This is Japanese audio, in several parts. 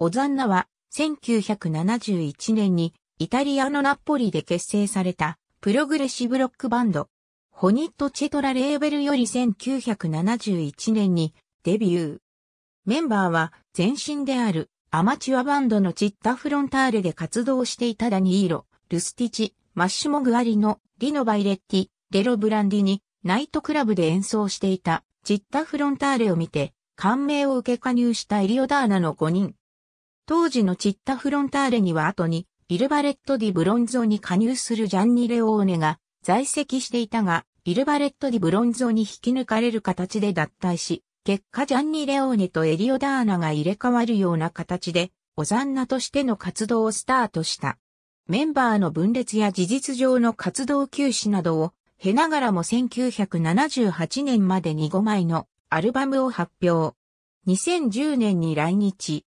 オザンナは、1971年に、イタリアのナポリで結成された、プログレッシブロックバンド、ホニット・チェトラレーベルより1971年にデビュー。メンバーは前身であるアマチュアバンドのチッタ・フロンターレで活動していたダニーロ、ルスティチ、マッシュモグアリノ、リノ・バイレッティ、レロ・ブランディにナイトクラブで演奏していたチッタ・フロンターレを見て感銘を受け加入したエリオダーナの5人。当時のチッタフロンターレには後に、ビルバレット・ディ・ブロンゾに加入するジャンニ・レオーネが在籍していたが、ビルバレット・ディ・ブロンゾに引き抜かれる形で脱退し、結果ジャンニ・レオーネとエリオダーナが入れ替わるような形で、オザンナとしての活動をスタートした。メンバーの分裂や事実上の活動休止などを、経ながらも1978年までに5枚のアルバムを発表。2010年に来日、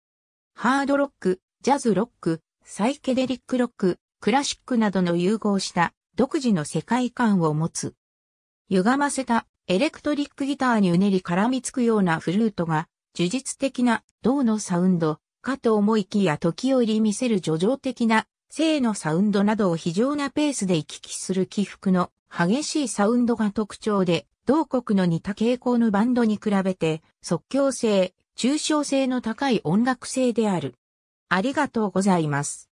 ハードロック、ジャズロック、サイケデリックロック、クラシックなどの融合した独自の世界観を持つ。歪ませたエレクトリックギターにうねり絡みつくようなフルートが、呪術的な銅のサウンド、かと思いきや時折見せる叙情的な性のサウンドなどを非常なペースで行き来する起伏の激しいサウンドが特徴で、同国の似た傾向のバンドに比べて即興性、抽象性の高い音楽性である。ありがとうございます。